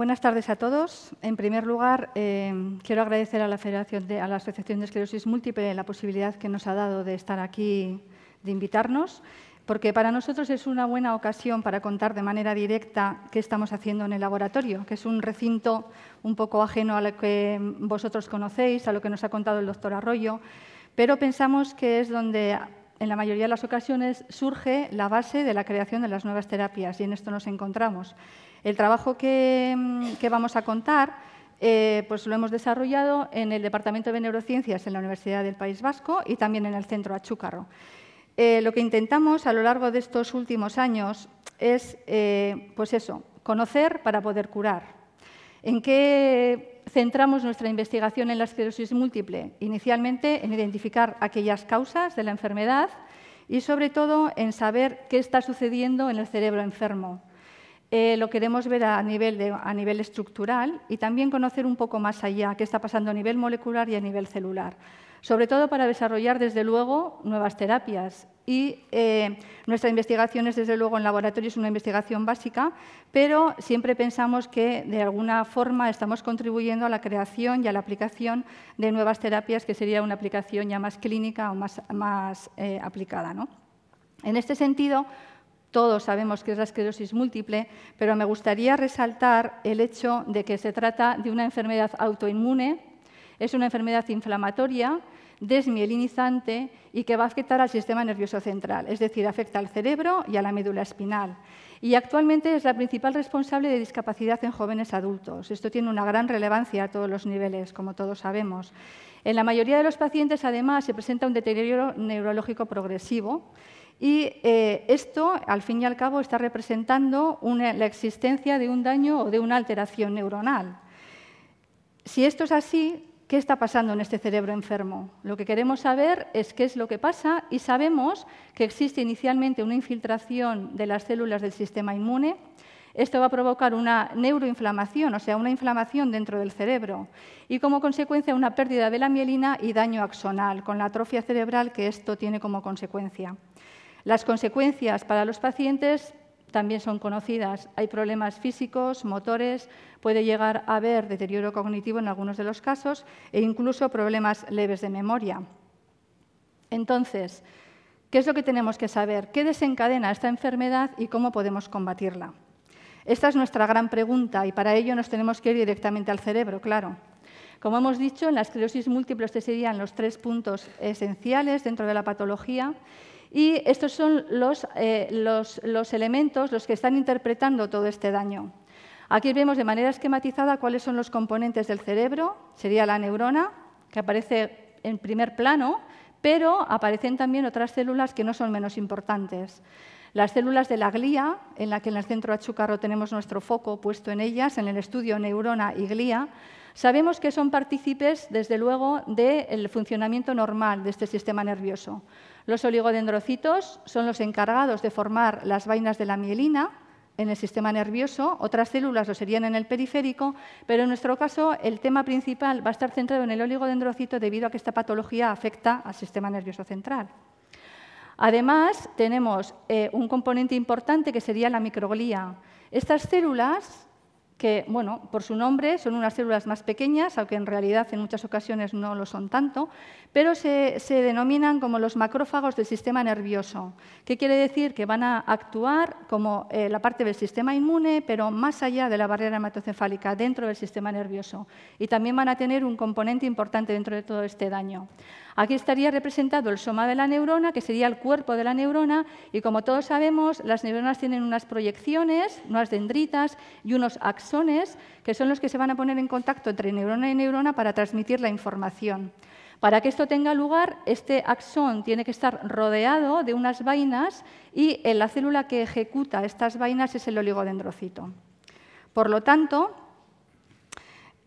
Buenas tardes a todos. En primer lugar, eh, quiero agradecer a la, Federación de, a la Asociación de Esclerosis Múltiple la posibilidad que nos ha dado de estar aquí, de invitarnos, porque para nosotros es una buena ocasión para contar de manera directa qué estamos haciendo en el laboratorio, que es un recinto un poco ajeno a lo que vosotros conocéis, a lo que nos ha contado el doctor Arroyo, pero pensamos que es donde en la mayoría de las ocasiones surge la base de la creación de las nuevas terapias y en esto nos encontramos. El trabajo mm, que, vamos a contar eh, pues lo hemos desarrollado en el Departamento de Neurociencias en la Universidad del País Vasco y también en el Centro Achúcarro. Eh, lo que intentamos a lo largo de estos últimos años es, eh, pues eso, conocer para poder curar. ¿En qué centramos nuestra investigación en la esclerosis múltiple? Inicialmente en identificar aquellas causas de la enfermedad y sobre todo en saber qué está sucediendo en el cerebro enfermo. Eh, lo queremos ver a nivel, a nivel estructural y también conocer un poco más allá qué está pasando a nivel molecular y a nivel celular, sobre todo para desarrollar, desde luego, nuevas terapias. Y eh, nuestra investigación es, desde luego, en laboratorio es una investigación básica, pero siempre pensamos que, de alguna forma, estamos contribuyendo a la creación y a la aplicación de nuevas terapias, que sería una aplicación ya más clínica o más, eh, aplicada. ¿no? En este sentido, todos sabemos que es la esclerosis múltiple, pero me gustaría resaltar el hecho de que se trata de una enfermedad autoinmune, es una enfermedad inflamatoria, desmielinizante y que va a afectar al sistema nervioso central, es decir, afecta al cerebro y a la médula espinal. Y actualmente es la principal responsable de discapacidad en jóvenes adultos. Esto tiene una gran relevancia a todos los niveles, como todos sabemos. En la mayoría de los pacientes, además, se presenta un deterioro neurológico progresivo y eh, esto, al fin y al cabo, está representando la existencia de un daño o de una alteración neuronal. Si esto es así, ¿qué está pasando en este cerebro enfermo? Lo que queremos saber es qué es lo que pasa y sabemos que existe inicialmente una infiltración de las células del sistema inmune. Esto va a provocar una neuroinflamación, o sea, una inflamación dentro del cerebro y como consecuencia una pérdida de la mielina y daño axonal, con la atrofia cerebral que esto tiene como consecuencia. Las consecuencias para los pacientes también son conocidas. Hay problemas físicos, motores, puede llegar a haber deterioro cognitivo en algunos de los casos e incluso problemas leves de memoria. Entonces, ¿qué es lo que tenemos que saber? ¿Qué desencadena esta enfermedad y cómo podemos combatirla? Esta es nuestra gran pregunta y para ello nos tenemos que ir directamente al cerebro, claro. Como hemos dicho, en la esclerosis múltiple estos serían los tres puntos esenciales dentro de la patología y estos son eh, los, elementos, los que están interpretando todo este daño. Aquí vemos de manera esquematizada cuáles son los componentes del cerebro. Sería la neurona, que aparece en primer plano, pero aparecen también otras células que no son menos importantes. Las células de la glía, en la que en el centro Achucarro tenemos nuestro foco puesto en ellas, en el estudio neurona y glía, sabemos que son partícipes, desde luego, del funcionamiento normal de este sistema nervioso. Los oligodendrocitos son los encargados de formar las vainas de la mielina en el sistema nervioso, otras células lo serían en el periférico, pero en nuestro caso el tema principal va a estar centrado en el oligodendrocito debido a que esta patología afecta al sistema nervioso central. Además, tenemos eh, un componente importante que sería la microglía. Estas células que, bueno, por su nombre son unas células más pequeñas, aunque en realidad en muchas ocasiones no lo son tanto, pero se, denominan como los macrófagos del sistema nervioso. ¿Qué quiere decir? Que van a actuar como eh, la parte del sistema inmune, pero más allá de la barrera hematocefálica, dentro del sistema nervioso. Y también van a tener un componente importante dentro de todo este daño. Aquí estaría representado el soma de la neurona, que sería el cuerpo de la neurona, y como todos sabemos, las neuronas tienen unas proyecciones, unas dendritas y unos axones que son los que se van a poner en contacto entre neurona y neurona para transmitir la información. Para que esto tenga lugar, este axón tiene que estar rodeado de unas vainas y la célula que ejecuta estas vainas es el oligodendrocito. Por lo tanto,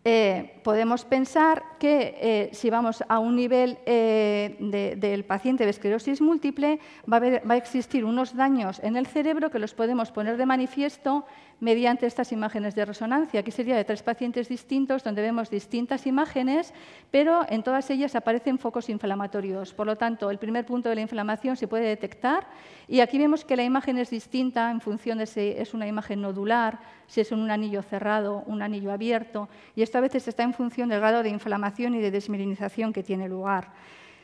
eh, podemos pensar que eh, si vamos a un nivel eh, del paciente de esclerosis múltiple, va a, existir unos daños en el cerebro que los podemos poner de manifiesto mediante estas imágenes de resonancia. Aquí sería de tres pacientes distintos donde vemos distintas imágenes, pero en todas ellas aparecen focos inflamatorios. Por lo tanto, el primer punto de la inflamación se puede detectar y aquí vemos que la imagen es distinta en función de si es una imagen nodular, si es un anillo cerrado, un anillo abierto, y esto a veces está en función del grado de inflamación y de desmilinización que tiene lugar.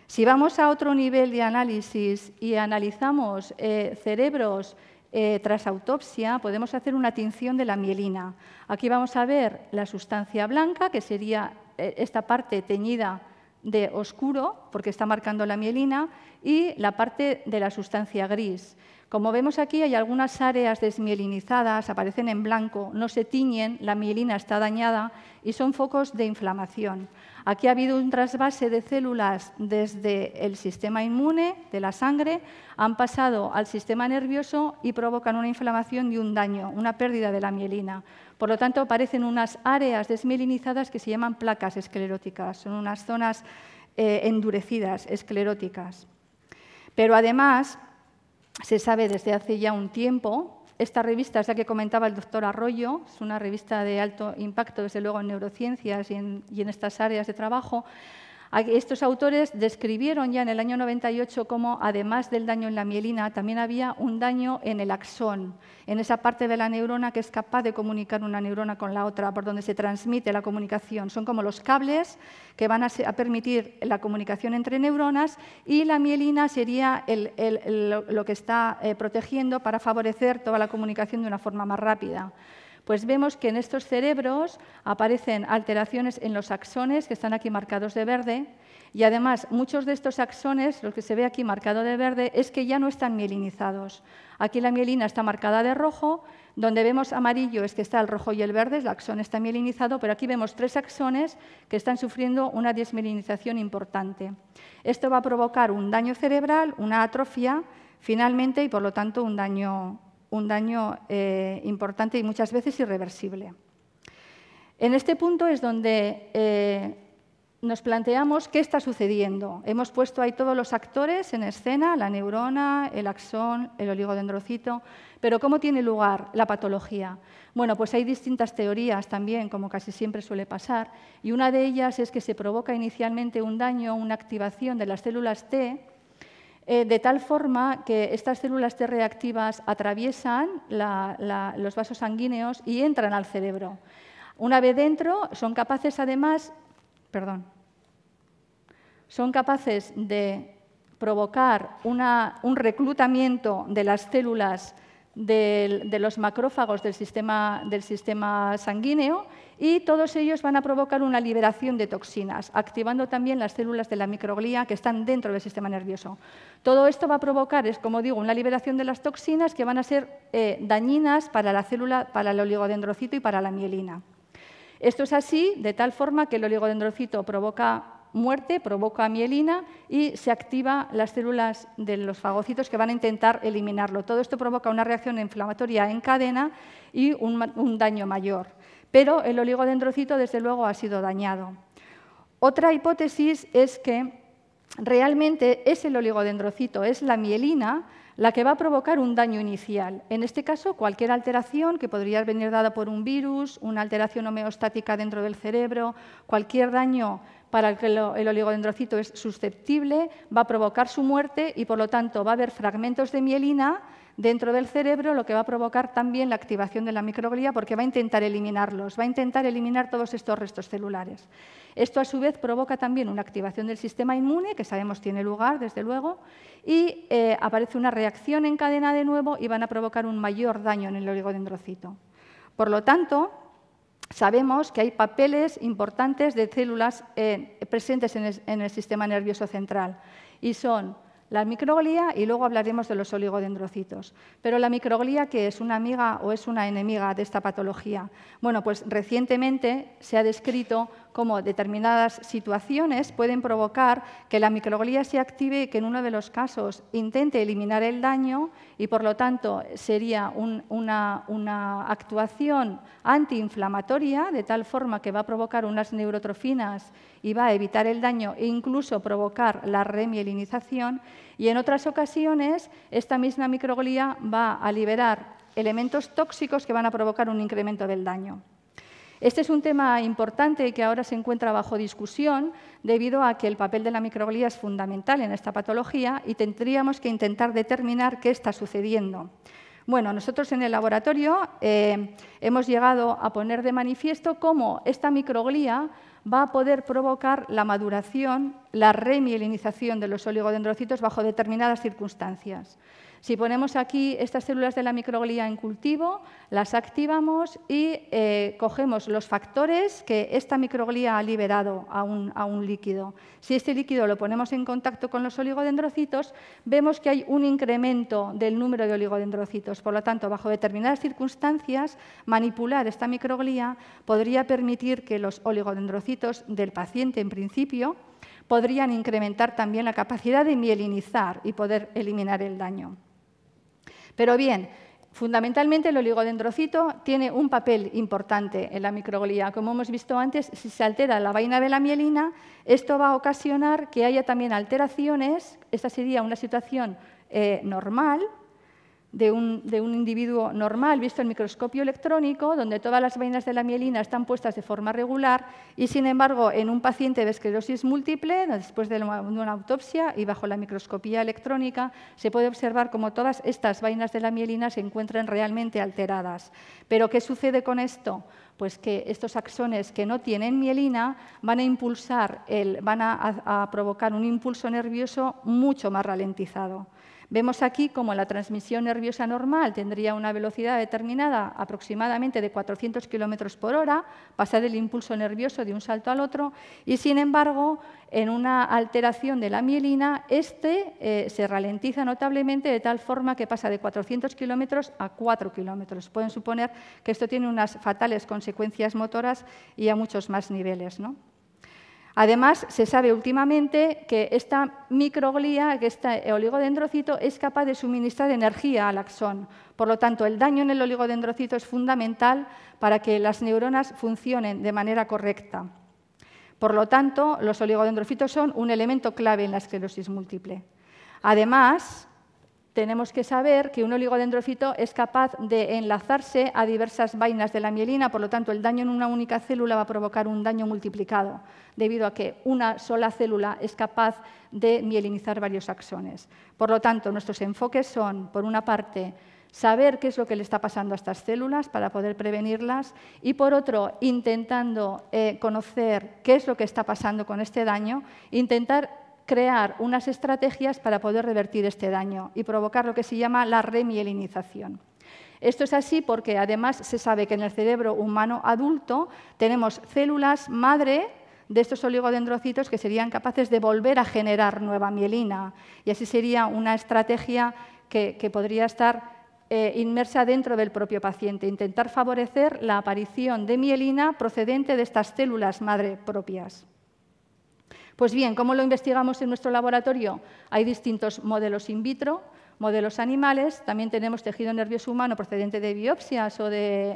Si vamos a otro nivel de análisis y analizamos eh, cerebros eh, tras autopsia podemos hacer una tinción de la mielina. Aquí vamos a ver la sustancia blanca, que sería eh, esta parte teñida de oscuro, porque está marcando la mielina, y la parte de la sustancia gris. Como vemos aquí, hay algunas áreas desmielinizadas, aparecen en blanco, no se tiñen, la mielina está dañada y son focos de inflamación. Aquí ha habido un trasvase de células desde el sistema inmune, de la sangre, han pasado al sistema nervioso y provocan una inflamación y un daño, una pérdida de la mielina. Por lo tanto, aparecen unas áreas desmielinizadas que se llaman placas escleróticas, son unas zonas eh, endurecidas, escleróticas. Pero además, se sabe desde hace ya un tiempo, esta revista es la que comentaba el doctor Arroyo, es una revista de alto impacto, desde luego, en neurociencias y en estas áreas de trabajo, estos autores describieron ya en el año 98 cómo, además del daño en la mielina, también había un daño en el axón, en esa parte de la neurona que es capaz de comunicar una neurona con la otra, por donde se transmite la comunicación. Son como los cables que van a, permitir la comunicación entre neuronas y la mielina sería lo que está eh, protegiendo para favorecer toda la comunicación de una forma más rápida pues vemos que en estos cerebros aparecen alteraciones en los axones, que están aquí marcados de verde, y además muchos de estos axones, los que se ve aquí marcado de verde, es que ya no están mielinizados. Aquí la mielina está marcada de rojo, donde vemos amarillo es que está el rojo y el verde, el axón está mielinizado, pero aquí vemos tres axones que están sufriendo una desmielinización importante. Esto va a provocar un daño cerebral, una atrofia, finalmente, y por lo tanto un daño un daño eh, importante y muchas veces irreversible. En este punto es donde eh, nos planteamos qué está sucediendo. Hemos puesto ahí todos los actores en escena, la neurona, el axón, el oligodendrocito, pero ¿cómo tiene lugar la patología? Bueno, pues hay distintas teorías también, como casi siempre suele pasar, y una de ellas es que se provoca inicialmente un daño, una activación de las células T, eh, de tal forma que estas células T reactivas atraviesan los vasos sanguíneos y entran al cerebro. Una vez dentro, son capaces además, perdón, son capaces de provocar un reclutamiento de las células de, los macrófagos del sistema sanguíneo y todos ellos van a provocar una liberación de toxinas, activando también las células de la microglía que están dentro del sistema nervioso. Todo esto va a provocar, es como digo, una liberación de las toxinas que van a ser eh, dañinas para la célula, para el oligodendrocito y para la mielina. Esto es así, de tal forma que el oligodendrocito provoca muerte, provoca mielina y se activa las células de los fagocitos que van a intentar eliminarlo. Todo esto provoca una reacción inflamatoria en cadena y un daño mayor pero el oligodendrocito desde luego ha sido dañado. Otra hipótesis es que realmente es el oligodendrocito, es la mielina la que va a provocar un daño inicial. En este caso, cualquier alteración que podría venir dada por un virus, una alteración homeostática dentro del cerebro, cualquier daño para el que el oligodendrocito es susceptible, va a provocar su muerte y, por lo tanto, va a haber fragmentos de mielina dentro del cerebro, lo que va a provocar también la activación de la microglía porque va a intentar eliminarlos, va a intentar eliminar todos estos restos celulares. Esto a su vez provoca también una activación del sistema inmune, que sabemos tiene lugar, desde luego, y eh, aparece una reacción en cadena de nuevo y van a provocar un mayor daño en el oligodendrocito. Por lo tanto, sabemos que hay papeles importantes de células eh, presentes en el sistema nervioso central y son la microglía y luego hablaremos de los oligodendrocitos. Pero la microglía, ¿qué es? ¿Una amiga o es una enemiga de esta patología? Bueno, pues recientemente se ha descrito como determinadas situaciones pueden provocar que la microglía se active y que en uno de los casos intente eliminar el daño y, por lo tanto, sería una, actuación antiinflamatoria, de tal forma que va a provocar unas neurotrofinas y va a evitar el daño e incluso provocar la remielinización. Y en otras ocasiones, esta misma microglía va a liberar elementos tóxicos que van a provocar un incremento del daño. Este es un tema importante que ahora se encuentra bajo discusión debido a que el papel de la microglía es fundamental en esta patología y tendríamos que intentar determinar qué está sucediendo. Bueno, nosotros en el laboratorio eh, hemos llegado a poner de manifiesto cómo esta microglía va a poder provocar la maduración, la remielinización de los oligodendrocitos bajo determinadas circunstancias. Si ponemos aquí estas células de la microglía en cultivo, las activamos y eh, cogemos los factores que esta microglía ha liberado a un, a un líquido. Si este líquido lo ponemos en contacto con los oligodendrocitos, vemos que hay un incremento del número de oligodendrocitos. Por lo tanto, bajo determinadas circunstancias, manipular esta microglía podría permitir que los oligodendrocitos del paciente, en principio, podrían incrementar también la capacidad de mielinizar y poder eliminar el daño. Pero bien, Fundamentalmente, el oligodendrocito tiene un papel importante en la microglía. Como hemos visto antes, si se altera la vaina de la mielina, esto va a ocasionar que haya también alteraciones. Esta sería una situación eh, normal, de un, individuo normal visto en microscopio electrónico, donde todas las vainas de la mielina están puestas de forma regular, y sin embargo en un paciente de esclerosis múltiple, después de una autopsia y bajo la microscopía electrónica, se puede observar cómo todas estas vainas de la mielina se encuentran realmente alteradas. Pero ¿qué sucede con esto? Pues que estos axones que no tienen mielina van a impulsar, el, van a provocar un impulso nervioso mucho más ralentizado. Vemos aquí como la transmisión nerviosa normal tendría una velocidad determinada aproximadamente de 400 km por hora, pasar el impulso nervioso de un salto al otro, y sin embargo, en una alteración de la mielina, este eh, se ralentiza notablemente de tal forma que pasa de 400 kilómetros a 4 kilómetros. Pueden suponer que esto tiene unas fatales consecuencias motoras y a muchos más niveles. Además, se sabe últimamente que esta microglía, que este oligodendrocito, es capaz de suministrar energía al axón. Por lo tanto, el daño en el oligodendrocito es fundamental para que las neuronas funcionen de manera correcta. Por lo tanto, los oligodendrocitos son un elemento clave en la esclerosis múltiple. Además, tenemos que saber que un oligodendrocito es capaz de enlazarse a diversas vainas de la mielina, por lo tanto, el daño en una única célula va a provocar un daño multiplicado, debido a que una sola célula es capaz de mielinizar varios axones. Por lo tanto, nuestros enfoques son, por una parte, saber qué es lo que le está pasando a estas células para poder prevenirlas y, por otro, intentando eh, conocer qué es lo que está pasando con este daño, intentar crear unas estrategias para poder revertir este daño y provocar lo que se llama la remielinización. Esto es así porque además se sabe que en el cerebro humano adulto tenemos células madre de estos oligodendrocitos que serían capaces de volver a generar nueva mielina. Y así sería una estrategia que, podría estar eh, inmersa dentro del propio paciente, intentar favorecer la aparición de mielina procedente de estas células madre propias. Pues bien, ¿cómo lo investigamos en nuestro laboratorio? Hay distintos modelos in vitro, modelos animales, también tenemos tejido nervioso humano procedente de biopsias o de,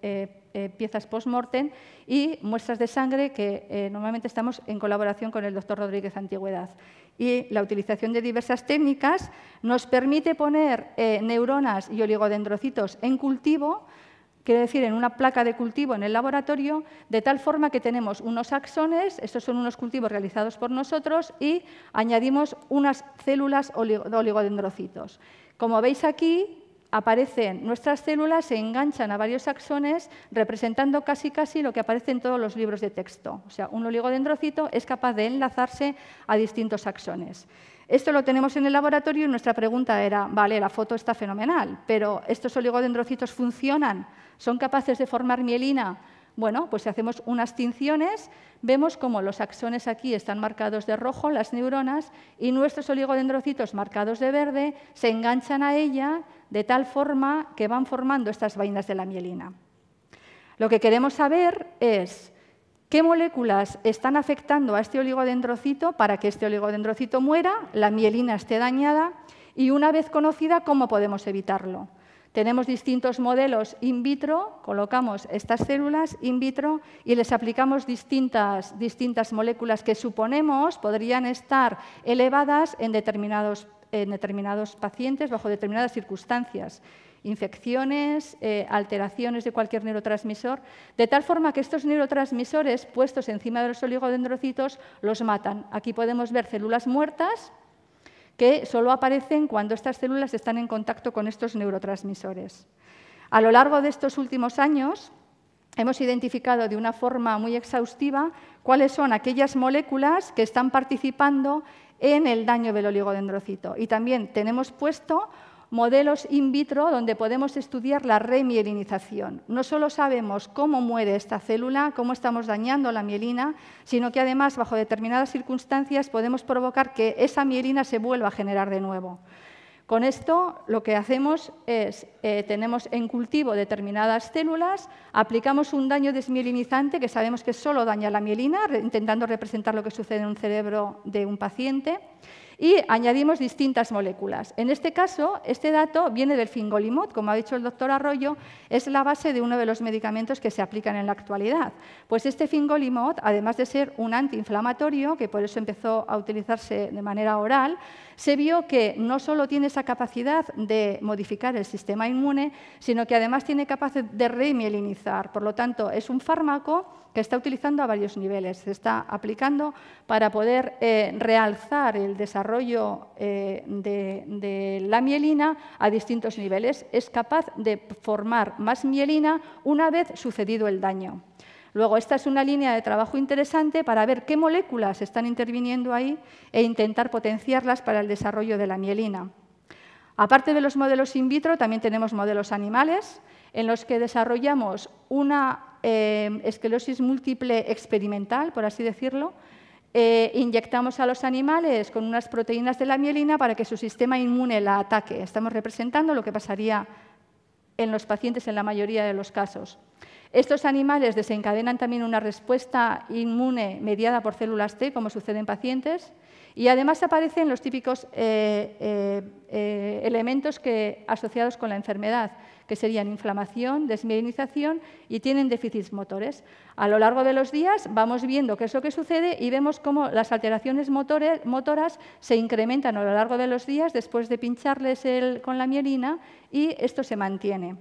eh, eh, piezas post-mortem y muestras de sangre que eh, normalmente estamos en colaboración con el doctor Rodríguez Antigüedad. Y la utilización de diversas técnicas nos permite poner neuronas y oligodendrocitos en cultivo quiere decir en una placa de cultivo en el laboratorio, de tal forma que tenemos unos axones, estos son unos cultivos realizados por nosotros, y añadimos unas células oligodendrocitos. Como veis aquí, aparecen nuestras células, se enganchan a varios axones, representando casi casi lo que aparece en todos los libros de texto. O sea, un oligodendrocito es capaz de enlazarse a distintos axones. Esto lo tenemos en el laboratorio y nuestra pregunta era, vale, la foto está fenomenal, pero ¿estos oligodendrocitos funcionan? ¿Son capaces de formar mielina? Bueno, pues si hacemos unas tinciones, vemos como los axones aquí están marcados de rojo, las neuronas, y nuestros oligodendrocitos marcados de verde se enganchan a ella de tal forma que van formando estas vainas de la mielina. Lo que queremos saber es ¿Qué moléculas están afectando a este oligodendrocito para que este oligodendrocito muera, la mielina esté dañada y una vez conocida, cómo podemos evitarlo? Tenemos distintos modelos in vitro, colocamos estas células in vitro y les aplicamos distintas, distintas moléculas que suponemos podrían estar elevadas en determinados, en determinados pacientes bajo determinadas circunstancias infecciones, eh, alteraciones de cualquier neurotransmisor, de tal forma que estos neurotransmisores puestos encima de los oligodendrocitos los matan. Aquí podemos ver células muertas que solo aparecen cuando estas células están en contacto con estos neurotransmisores. A lo largo de estos últimos años, hemos identificado de una forma muy exhaustiva cuáles son aquellas moléculas que están participando en el daño del oligodendrocito. Y también tenemos puesto modelos in vitro donde podemos estudiar la remielinización. No solo sabemos cómo muere esta célula, cómo estamos dañando la mielina, sino que además, bajo determinadas circunstancias, podemos provocar que esa mielina se vuelva a generar de nuevo. Con esto lo que hacemos es, eh, tenemos en cultivo determinadas células, aplicamos un daño desmielinizante que sabemos que solo daña la mielina, intentando representar lo que sucede en un cerebro de un paciente, y añadimos distintas moléculas. En este caso, este dato viene del fingolimod, como ha dicho el doctor Arroyo, es la base de uno de los medicamentos que se aplican en la actualidad. Pues este fingolimod, además de ser un antiinflamatorio, que por eso empezó a utilizarse de manera oral, se vio que no solo tiene esa capacidad de modificar el sistema inmune, sino que además tiene capacidad de remielinizar. Por lo tanto, es un fármaco que está utilizando a varios niveles. Se está aplicando para poder eh, realzar el desarrollo desarrollo eh, de, la mielina a distintos niveles. Es capaz de formar más mielina una vez sucedido el daño. Luego, esta es una línea de trabajo interesante para ver qué moléculas están interviniendo ahí e intentar potenciarlas para el desarrollo de la mielina. Aparte de los modelos in vitro, también tenemos modelos animales en los que desarrollamos una eh, esclerosis múltiple experimental, por así decirlo, eh, inyectamos a los animales con unas proteínas de la mielina para que su sistema inmune la ataque. Estamos representando lo que pasaría en los pacientes en la mayoría de los casos. Estos animales desencadenan también una respuesta inmune mediada por células T, como sucede en pacientes, y además aparecen los típicos eh, eh, elementos asociados con la enfermedad, que serían inflamación, desmielinización y tienen déficits motores. A lo largo de los días vamos viendo qué es lo que sucede y vemos cómo las alteraciones motoras se incrementan a lo largo de los días después de pincharles con la mielina y esto se mantiene.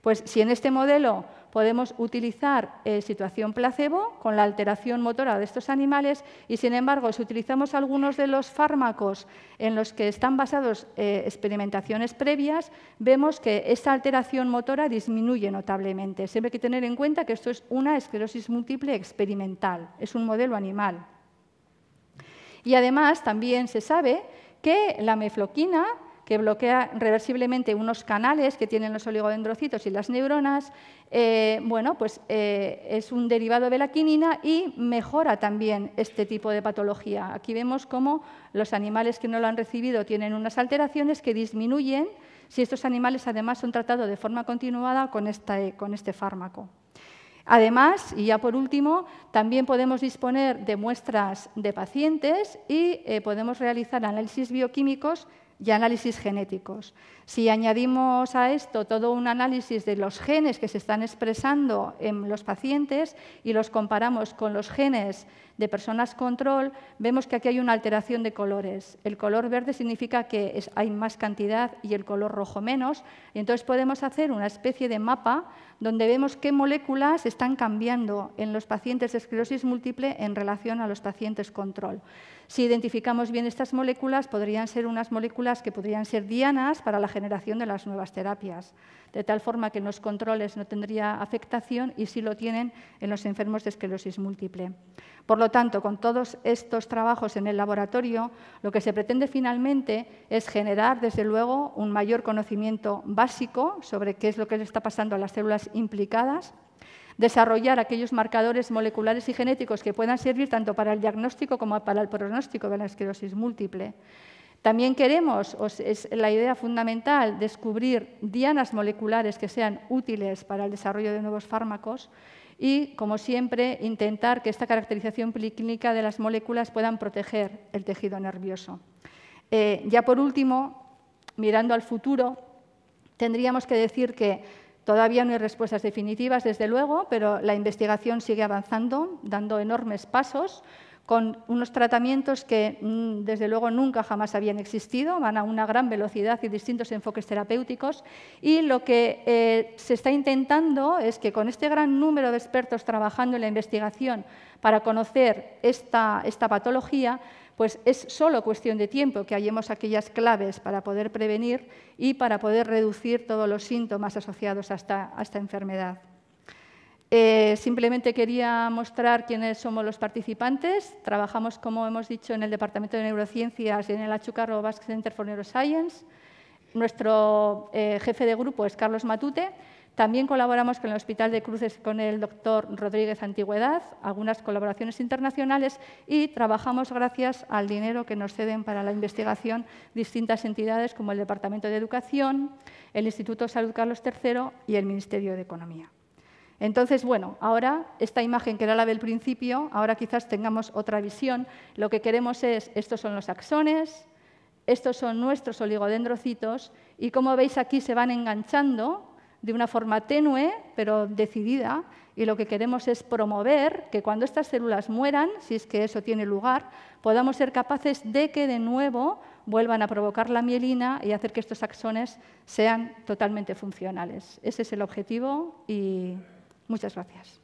Pues si en este modelo podemos utilizar eh, situación placebo con la alteración motora de estos animales y, sin embargo, si utilizamos algunos de los fármacos en los que están basados eh, experimentaciones previas, vemos que esa alteración motora disminuye notablemente. Siempre hay que tener en cuenta que esto es una esclerosis múltiple experimental, es un modelo animal. Y además también se sabe que la mefloquina que bloquea reversiblemente unos canales que tienen los oligodendrocitos y las neuronas, eh, bueno, pues eh, es un derivado de la quinina y mejora también este tipo de patología. Aquí vemos cómo los animales que no lo han recibido tienen unas alteraciones que disminuyen si estos animales además son tratados de forma continuada con este, con este fármaco. Además, y ya por último, también podemos disponer de muestras de pacientes y podemos realizar análisis bioquímicos y análisis genéticos. Si añadimos a esto todo un análisis de los genes que se están expresando en los pacientes y los comparamos con los genes de personas control, vemos que aquí hay una alteración de colores. El color verde significa que hay más cantidad y el color rojo menos. Y entonces podemos hacer una especie de mapa donde vemos qué moléculas están cambiando en los pacientes de esclerosis múltiple en relación a los pacientes control. Si identificamos bien estas moléculas, podrían ser unas moléculas que podrían ser dianas para la generación de las nuevas terapias, de tal forma que en los controles no tendría afectación y sí lo tienen en los enfermos de esclerosis múltiple. Por lo tanto, con todos estos trabajos en el laboratorio, lo que se pretende finalmente es generar, desde luego, un mayor conocimiento básico sobre qué es lo que le está pasando a las células implicadas, desarrollar aquellos marcadores moleculares y genéticos que puedan servir tanto para el diagnóstico como para el pronóstico de la esclerosis múltiple. También queremos, es la idea fundamental, descubrir dianas moleculares que sean útiles para el desarrollo de nuevos fármacos y, como siempre, intentar que esta caracterización clínica de las moléculas puedan proteger el tejido nervioso. Eh, ya por último, mirando al futuro, tendríamos que decir que todavía no hay respuestas definitivas, desde luego, pero la investigación sigue avanzando, dando enormes pasos con unos tratamientos que mm, desde luego nunca jamás habían existido, van a una gran velocidad y distintos enfoques terapéuticos. Y lo que eh, se está intentando es que con este gran número de expertos trabajando en la investigación para conocer esta, esta patología, pues es solo cuestión de tiempo que hallemos aquellas claves para poder prevenir y para poder reducir todos los síntomas asociados a a esta enfermedad. Eh, simplemente quería mostrar quiénes somos los participantes. Trabajamos, como hemos dicho, en el Departamento de Neurociencias y en el Achucarro Basque Center for Neuroscience. Nuestro eh, jefe de grupo es Carlos Matute. También colaboramos con el Hospital de Cruces con el doctor Rodríguez Antigüedad, algunas colaboraciones internacionales y trabajamos gracias al dinero que nos ceden para la investigación distintas entidades como el Departamento de Educación, el Instituto Salud Carlos III y el Ministerio de Economía. Entonces, bueno, ahora esta imagen que era la del principio, ahora quizás tengamos otra visión. Lo que queremos es, estos son los axones, estos son nuestros oligodendrocitos y como veis aquí se van enganchando de una forma tenue, pero decidida, y lo que queremos es promover que cuando estas células mueran, si es que eso tiene lugar, podamos ser capaces de que de nuevo vuelvan a provocar la mielina y hacer que estos axones sean totalmente funcionales. Ese es el objetivo y Muchas gracias.